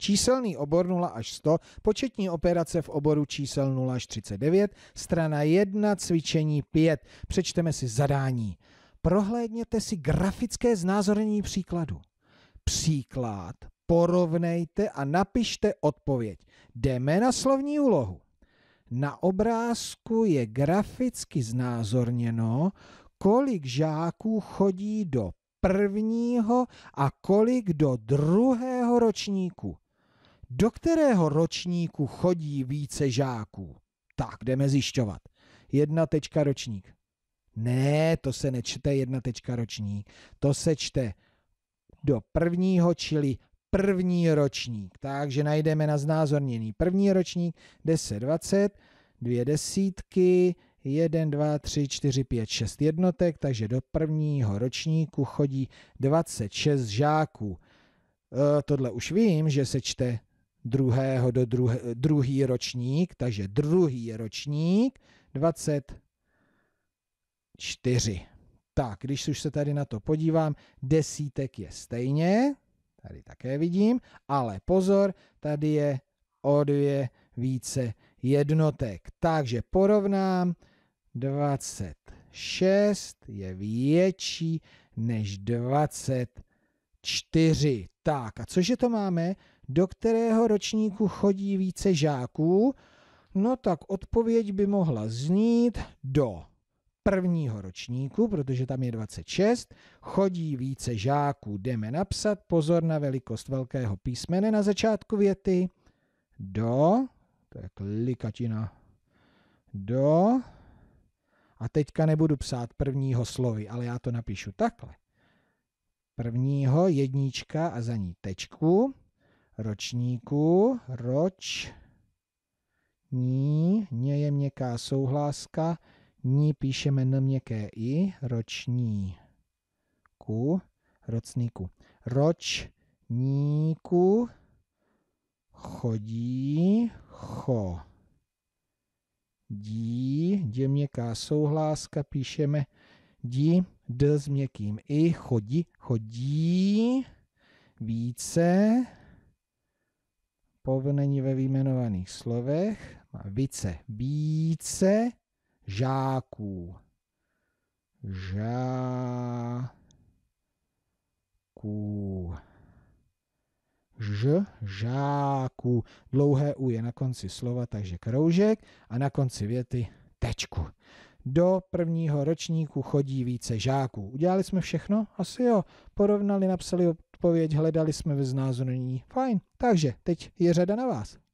Číselný obor 0 až 100, početní operace v oboru čísel 0 až 39, strana 1, cvičení 5. Přečteme si zadání. Prohlédněte si grafické znázornění příkladu. Příklad porovnejte a napište odpověď. Jdeme na slovní úlohu. Na obrázku je graficky znázorněno, kolik žáků chodí do prvního a kolik do druhého ročníku do kterého ročníku chodí více žáků. Tak, jdeme zjišťovat. Jedna tečka ročník. Ne, to se nečte jedna tečka ročník. To se čte do prvního, čili první ročník. Takže najdeme na znázorněný první ročník 10, 20, dvě desítky, 1, 2, 3, 4, 5, 6 jednotek, takže do prvního ročníku chodí 26 žáků. E, tohle už vím, že se čte druhého do druh, druhý ročník, takže druhý ročník 24. Tak, když už se tady na to podívám, desítek je stejně, tady také vidím, ale pozor, tady je o dvě více jednotek. Takže porovnám, 26 je větší než 24. Tak, a cože to máme? do kterého ročníku chodí více žáků, no tak odpověď by mohla znít do prvního ročníku, protože tam je 26, chodí více žáků, jdeme napsat, pozor na velikost velkého písmene na začátku věty, do, to je klikatina, do, a teďka nebudu psát prvního slovy, ale já to napíšu takhle. Prvního jednička a za ní tečku, ročníku, roč, ní, ně je měkká souhláska, ní píšeme na měkké i, roční ku, rocníku. Ročníku chodí, cho. Dí, dě měkká souhláska, píšeme dí, d s měkkým i, chodí, chodí, více, není ve výjmenovaných slovech má více, více žáků. Žáků. Ž, žáků. Dlouhé U je na konci slova, takže kroužek a na konci věty tečku. Do prvního ročníku chodí více žáků. Udělali jsme všechno? Asi jo. Porovnali, napsali odpověď, hledali jsme ve znázornění. Fajn, takže teď je řada na vás.